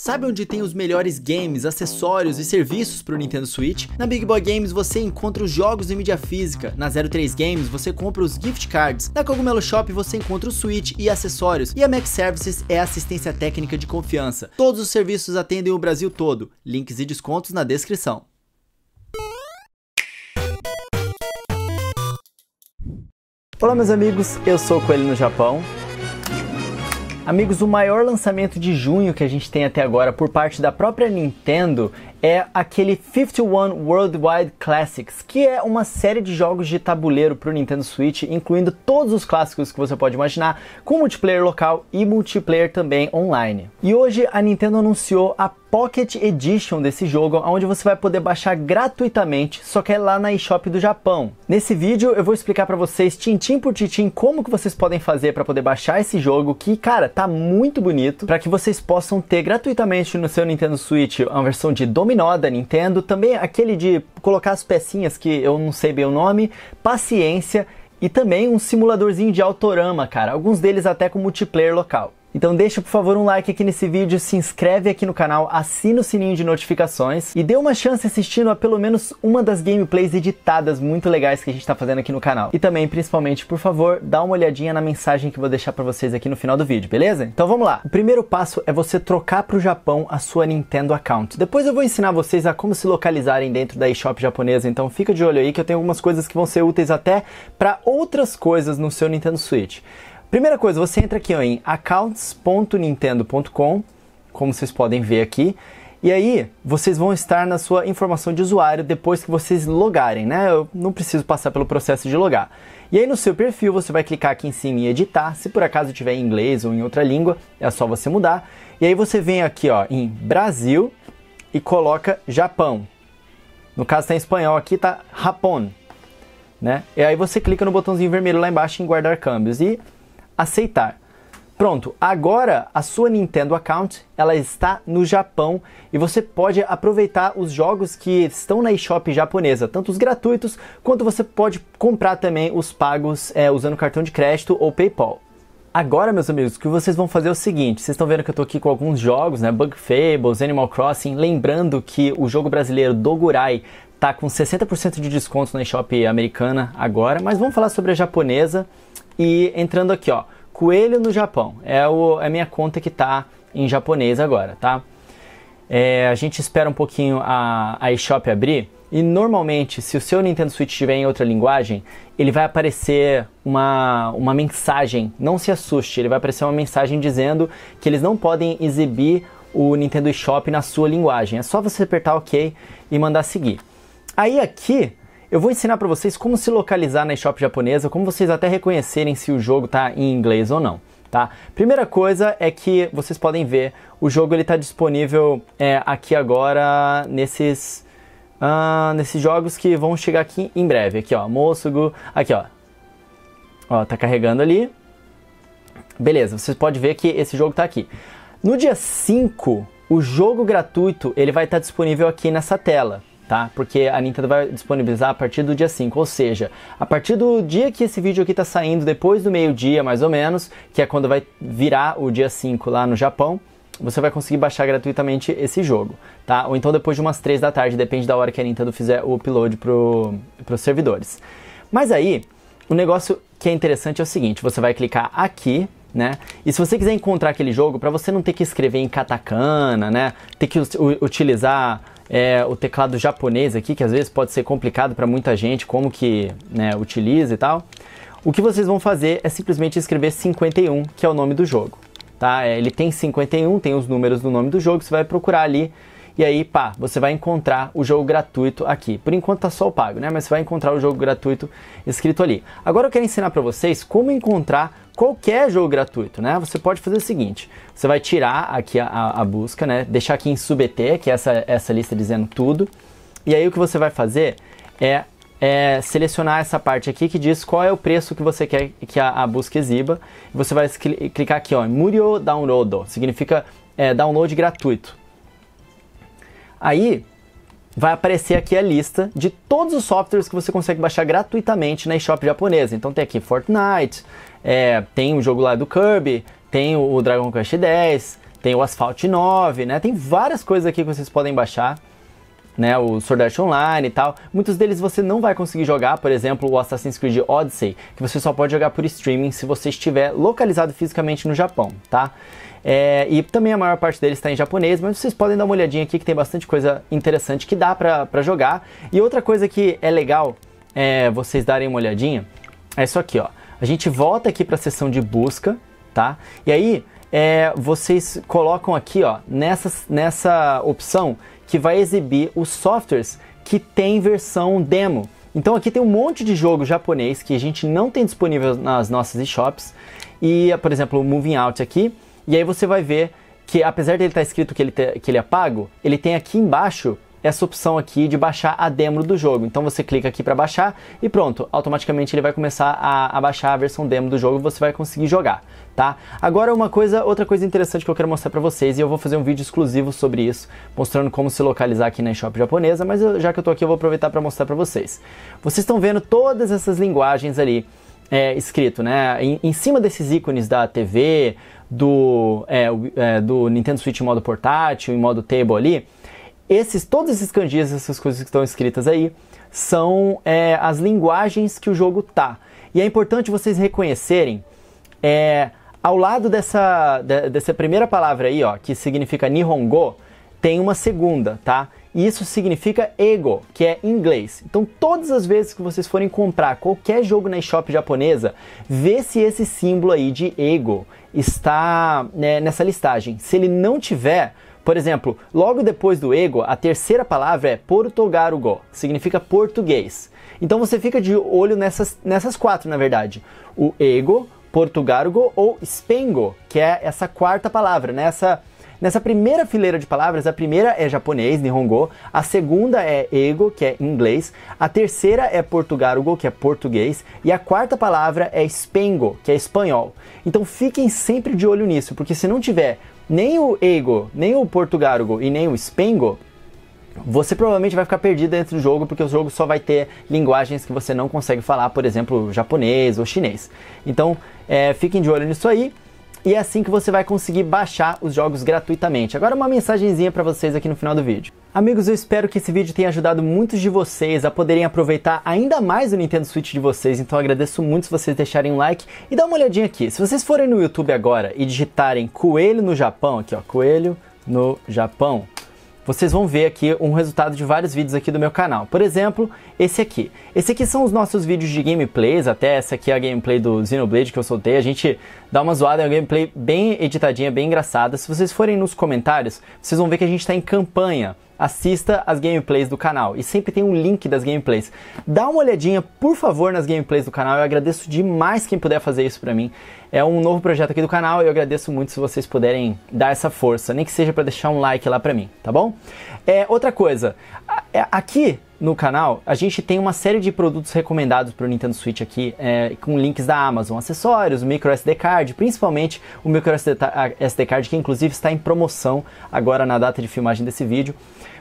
Sabe onde tem os melhores games, acessórios e serviços para o Nintendo Switch? Na Big Boy Games você encontra os jogos em mídia física, na 03 Games você compra os gift cards, na Cogumelo Shop você encontra o Switch e acessórios, e a Mac Services é assistência técnica de confiança. Todos os serviços atendem o Brasil todo, links e descontos na descrição. Olá meus amigos, eu sou o Coelho no Japão Amigos, o maior lançamento de junho que a gente tem até agora por parte da própria Nintendo é aquele 51 Worldwide Classics, que é uma série de jogos de tabuleiro para o Nintendo Switch, incluindo todos os clássicos que você pode imaginar, com multiplayer local e multiplayer também online. E hoje a Nintendo anunciou a Pocket Edition desse jogo, onde você vai poder baixar gratuitamente, só que é lá na eShop do Japão. Nesse vídeo eu vou explicar para vocês tintim por tintim como que vocês podem fazer para poder baixar esse jogo, que cara, tá muito bonito, para que vocês possam ter gratuitamente no seu Nintendo Switch uma versão de dominó da Nintendo, também aquele de colocar as pecinhas que eu não sei bem o nome, paciência e também um simuladorzinho de autorama, cara, alguns deles até com multiplayer local. Então deixa por favor um like aqui nesse vídeo, se inscreve aqui no canal, assina o sininho de notificações e dê uma chance assistindo a pelo menos uma das gameplays editadas muito legais que a gente está fazendo aqui no canal. E também, principalmente, por favor, dá uma olhadinha na mensagem que eu vou deixar para vocês aqui no final do vídeo, beleza? Então vamos lá. O primeiro passo é você trocar para o Japão a sua Nintendo Account. Depois eu vou ensinar vocês a como se localizarem dentro da eShop japonesa, então fica de olho aí que eu tenho algumas coisas que vão ser úteis até para outras coisas no seu Nintendo Switch. Primeira coisa, você entra aqui ó, em accounts.nintendo.com, como vocês podem ver aqui. E aí, vocês vão estar na sua informação de usuário depois que vocês logarem, né? Eu não preciso passar pelo processo de logar. E aí, no seu perfil, você vai clicar aqui em cima em editar. Se por acaso tiver em inglês ou em outra língua, é só você mudar. E aí, você vem aqui ó, em Brasil e coloca Japão. No caso, está em espanhol aqui, tá Japão. Né? E aí, você clica no botãozinho vermelho lá embaixo em guardar câmbios. E aceitar. Pronto, agora a sua Nintendo Account ela está no Japão e você pode aproveitar os jogos que estão na eShop japonesa, tanto os gratuitos quanto você pode comprar também os pagos é, usando cartão de crédito ou PayPal. Agora, meus amigos, o que vocês vão fazer é o seguinte: vocês estão vendo que eu estou aqui com alguns jogos, né? Bug Fables, Animal Crossing, lembrando que o jogo brasileiro Dogurai tá com 60% de desconto na eShop americana agora, mas vamos falar sobre a japonesa e entrando aqui, ó, Coelho no Japão. É, o, é a minha conta que tá em japonês agora, tá? É, a gente espera um pouquinho a, a eShop abrir. E normalmente, se o seu Nintendo Switch estiver em outra linguagem, ele vai aparecer uma, uma mensagem. Não se assuste, ele vai aparecer uma mensagem dizendo que eles não podem exibir o Nintendo eShop na sua linguagem. É só você apertar OK e mandar seguir. Aí aqui eu vou ensinar para vocês como se localizar na eShop japonesa, como vocês até reconhecerem se o jogo está em inglês ou não. Tá? Primeira coisa é que vocês podem ver, o jogo ele está disponível é, aqui agora nesses, uh, nesses jogos que vão chegar aqui em breve. Aqui ó, Mosugu, aqui ó, ó, tá carregando ali. Beleza, vocês podem ver que esse jogo está aqui. No dia 5, o jogo gratuito ele vai estar tá disponível aqui nessa tela tá? Porque a Nintendo vai disponibilizar a partir do dia 5, ou seja, a partir do dia que esse vídeo aqui tá saindo, depois do meio-dia mais ou menos, que é quando vai virar o dia 5 lá no Japão, você vai conseguir baixar gratuitamente esse jogo, tá? Ou então depois de umas 3 da tarde, depende da hora que a Nintendo fizer o upload pro, pros servidores. Mas aí, o negócio que é interessante é o seguinte, você vai clicar aqui né? E se você quiser encontrar aquele jogo, para você não ter que escrever em katakana, né? Ter que utilizar é, o teclado japonês aqui, que às vezes pode ser complicado para muita gente, como que né, utiliza e tal. O que vocês vão fazer é simplesmente escrever 51, que é o nome do jogo, tá? É, ele tem 51, tem os números do nome do jogo, você vai procurar ali e aí, pá, você vai encontrar o jogo gratuito aqui. Por enquanto tá só o pago, né? Mas você vai encontrar o jogo gratuito escrito ali. Agora eu quero ensinar para vocês como encontrar qualquer jogo gratuito, né? Você pode fazer o seguinte: você vai tirar aqui a, a, a busca, né? Deixar aqui em SubT, que é essa, essa lista dizendo tudo. E aí o que você vai fazer é, é, selecionar essa parte aqui que diz qual é o preço que você quer que a, a busca exiba. Você vai clicar aqui, ó, Murio Download, significa é, download gratuito. Aí vai aparecer aqui a lista de todos os softwares que você consegue baixar gratuitamente na eShop japonesa. Então tem aqui Fortnite, é, tem o jogo lá do Kirby, tem o Dragon Quest X, tem o Asphalt 9, né? Tem várias coisas aqui que vocês podem baixar né, o Sword Art Online e tal. Muitos deles você não vai conseguir jogar, por exemplo, o Assassin's Creed Odyssey, que você só pode jogar por streaming se você estiver localizado fisicamente no Japão, tá? É, e também a maior parte deles está em japonês, mas vocês podem dar uma olhadinha aqui que tem bastante coisa interessante que dá para jogar. E outra coisa que é legal é, vocês darem uma olhadinha é isso aqui, ó. A gente volta aqui para a seção de busca, tá? E aí é, vocês colocam aqui, ó, nessa, nessa opção que vai exibir os softwares que tem versão demo. Então aqui tem um monte de jogo japonês que a gente não tem disponível nas nossas eShops. E, por exemplo, o Moving Out aqui. E aí você vai ver que apesar dele estar tá escrito que ele, te, que ele é pago, ele tem aqui embaixo essa opção aqui de baixar a demo do jogo. Então você clica aqui para baixar e pronto, automaticamente ele vai começar a, a baixar a versão demo do jogo e você vai conseguir jogar tá? Agora uma coisa, outra coisa interessante que eu quero mostrar para vocês e eu vou fazer um vídeo exclusivo sobre isso, mostrando como se localizar aqui na eShop japonesa, mas eu, já que eu tô aqui eu vou aproveitar para mostrar para vocês. Vocês estão vendo todas essas linguagens ali é, escrito, né? Em, em, cima desses ícones da TV, do, é, é, do Nintendo Switch em modo portátil, em modo table ali, esses, todos esses kanjis, essas coisas que estão escritas aí, são é, as linguagens que o jogo tá. E é importante vocês reconhecerem é, ao lado dessa, dessa primeira palavra aí, ó, que significa Nihongo, tem uma segunda, tá? E isso significa ego, que é inglês. Então, todas as vezes que vocês forem comprar qualquer jogo na eShop japonesa, vê se esse símbolo aí de ego está né, nessa listagem. Se ele não tiver, por exemplo, logo depois do ego, a terceira palavra é portogarugo, significa português. Então você fica de olho nessas, nessas quatro, na verdade. O ego, Portugargo ou Spengo, que é essa quarta palavra, nessa né? Nessa primeira fileira de palavras, a primeira é japonês, Nihongo, a segunda é ego, que é inglês, a terceira é portugargo, que é português, e a quarta palavra é Spengo, que é espanhol. Então fiquem sempre de olho nisso, porque se não tiver nem o ego, nem o portugargo e nem o Spengo você provavelmente vai ficar perdido dentro do jogo porque o jogo só vai ter linguagens que você não consegue falar, por exemplo, japonês ou chinês. Então, é, fiquem de olho nisso aí. E é assim que você vai conseguir baixar os jogos gratuitamente. Agora uma mensagenzinha para vocês aqui no final do vídeo. Amigos, eu espero que esse vídeo tenha ajudado muitos de vocês a poderem aproveitar ainda mais o Nintendo Switch de vocês, então agradeço muito se vocês deixarem um like e dá uma olhadinha aqui. Se vocês forem no YouTube agora e digitarem Coelho no Japão, aqui ó, Coelho no Japão, vocês vão ver aqui um resultado de vários vídeos aqui do meu canal. Por exemplo, esse aqui. Esse aqui são os nossos vídeos de gameplays, até essa aqui é a gameplay do Xenoblade que eu soltei. A gente dá uma zoada, é uma gameplay bem editadinha, bem engraçada. Se vocês forem nos comentários, vocês vão ver que a gente está em campanha assista as gameplays do canal e sempre tem um link das gameplays. Dá uma olhadinha, por favor, nas gameplays do canal. Eu agradeço demais quem puder fazer isso para mim. É um novo projeto aqui do canal e eu agradeço muito se vocês puderem dar essa força, nem que seja para deixar um like lá para mim, tá bom? É, outra coisa, é, aqui no canal, a gente tem uma série de produtos recomendados para o Nintendo Switch aqui, é, com links da Amazon, acessórios, micro SD card, principalmente o micro SD card que inclusive está em promoção agora na data de filmagem desse vídeo.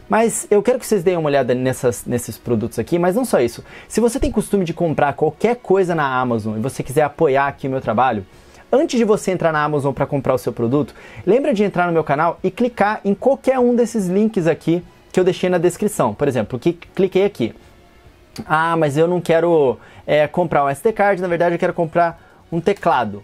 Mas eu quero que vocês deem uma olhada nessas, nesses produtos aqui, mas não só isso. Se você tem costume de comprar qualquer coisa na Amazon e você quiser apoiar aqui o meu trabalho, antes de você entrar na Amazon para comprar o seu produto, lembra de entrar no meu canal e clicar em qualquer um desses links aqui que eu deixei na descrição. Por exemplo, que cliquei aqui. Ah, mas eu não quero é, comprar um SD card, na verdade eu quero comprar um teclado.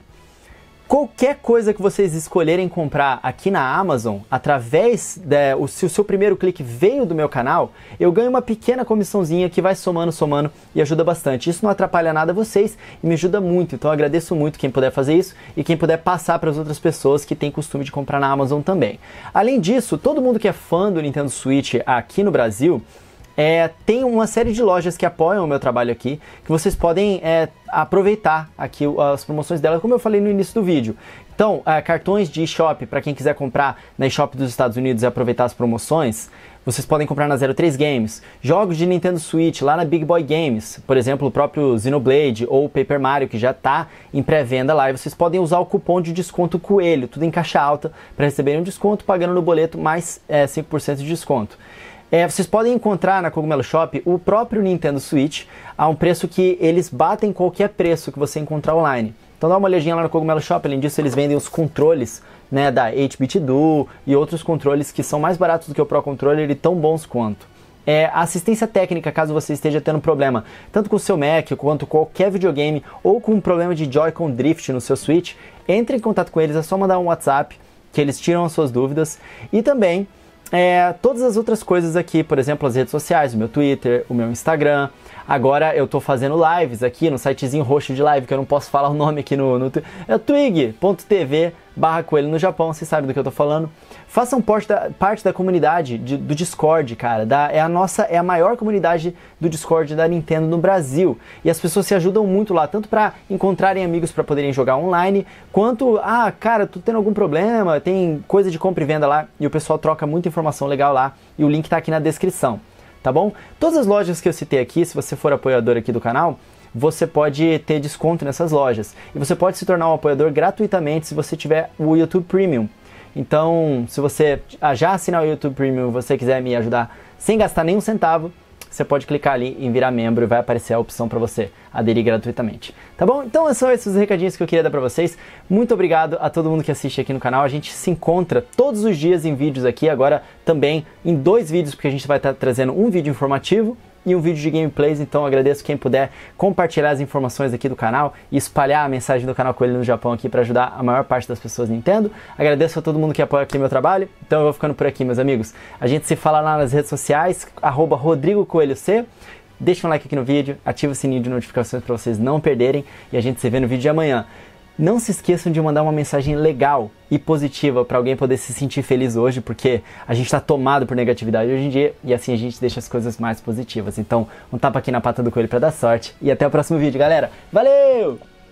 Qualquer coisa que vocês escolherem comprar aqui na Amazon, através da, o, se o seu primeiro clique veio do meu canal, eu ganho uma pequena comissãozinha que vai somando, somando e ajuda bastante. Isso não atrapalha nada vocês e me ajuda muito. Então agradeço muito quem puder fazer isso e quem puder passar para as outras pessoas que têm costume de comprar na Amazon também. Além disso, todo mundo que é fã do Nintendo Switch aqui no Brasil é, tem uma série de lojas que apoiam o meu trabalho aqui, que vocês podem é, aproveitar aqui as promoções dela, como eu falei no início do vídeo. Então, é, cartões de eShop, para quem quiser comprar na eShop dos Estados Unidos e aproveitar as promoções, vocês podem comprar na 03 Games. Jogos de Nintendo Switch lá na Big Boy Games, por exemplo, o próprio Xenoblade ou Paper Mario, que já está em pré-venda lá, e vocês podem usar o cupom de desconto Coelho, tudo em caixa alta, para receberem um desconto, pagando no boleto mais 5% é, de desconto. É, vocês podem encontrar na Cogumelo Shop o próprio Nintendo Switch a um preço que eles batem qualquer preço que você encontrar online. Então dá uma olhadinha lá no Cogumelo Shop, além disso eles vendem os controles né, da 8-bit Duo e outros controles que são mais baratos do que o Pro Controller e tão bons quanto. É, assistência técnica caso você esteja tendo problema, tanto com o seu Mac quanto qualquer videogame ou com um problema de Joy-Con Drift no seu Switch, entre em contato com eles, é só mandar um WhatsApp que eles tiram as suas dúvidas e também é, todas as outras coisas aqui, por exemplo, as redes sociais, o meu Twitter, o meu Instagram. Agora eu tô fazendo lives aqui no sitezinho roxo de live, que eu não posso falar o nome aqui no, no é twig.tv barra Coelho no Japão, vocês sabem do que eu tô falando. Façam parte da, parte da comunidade de, do Discord, cara. Da, é a nossa, é a maior comunidade do Discord da Nintendo no Brasil. E as pessoas se ajudam muito lá, tanto para encontrarem amigos para poderem jogar online, quanto, ah, cara, tu tendo algum problema, tem coisa de compra e venda lá, e o pessoal troca muita informação legal lá, e o link tá aqui na descrição. Tá bom? Todas as lojas que eu citei aqui, se você for apoiador aqui do canal, você pode ter desconto nessas lojas. E você pode se tornar um apoiador gratuitamente se você tiver o YouTube Premium. Então, se você já assinar o YouTube Premium e você quiser me ajudar sem gastar nenhum centavo, você pode clicar ali em virar membro e vai aparecer a opção para você aderir gratuitamente. Tá bom? Então são esses recadinhos que eu queria dar para vocês. Muito obrigado a todo mundo que assiste aqui no canal. A gente se encontra todos os dias em vídeos aqui, agora também em dois vídeos, porque a gente vai estar tá trazendo um vídeo informativo e um vídeo de gameplays. Então agradeço quem puder compartilhar as informações aqui do canal e espalhar a mensagem do canal Coelho no Japão aqui para ajudar a maior parte das pessoas Nintendo. Agradeço a todo mundo que apoia aqui meu trabalho. Então eu vou ficando por aqui, meus amigos. A gente se fala lá nas redes sociais, arroba Rodrigo Coelho C. Deixa um like aqui no vídeo, ativa o sininho de notificações para vocês não perderem e a gente se vê no vídeo de amanhã. Não se esqueçam de mandar uma mensagem legal e positiva para alguém poder se sentir feliz hoje, porque a gente está tomado por negatividade hoje em dia e assim a gente deixa as coisas mais positivas. Então, um tapa aqui na pata do coelho para dar sorte e até o próximo vídeo, galera. Valeu!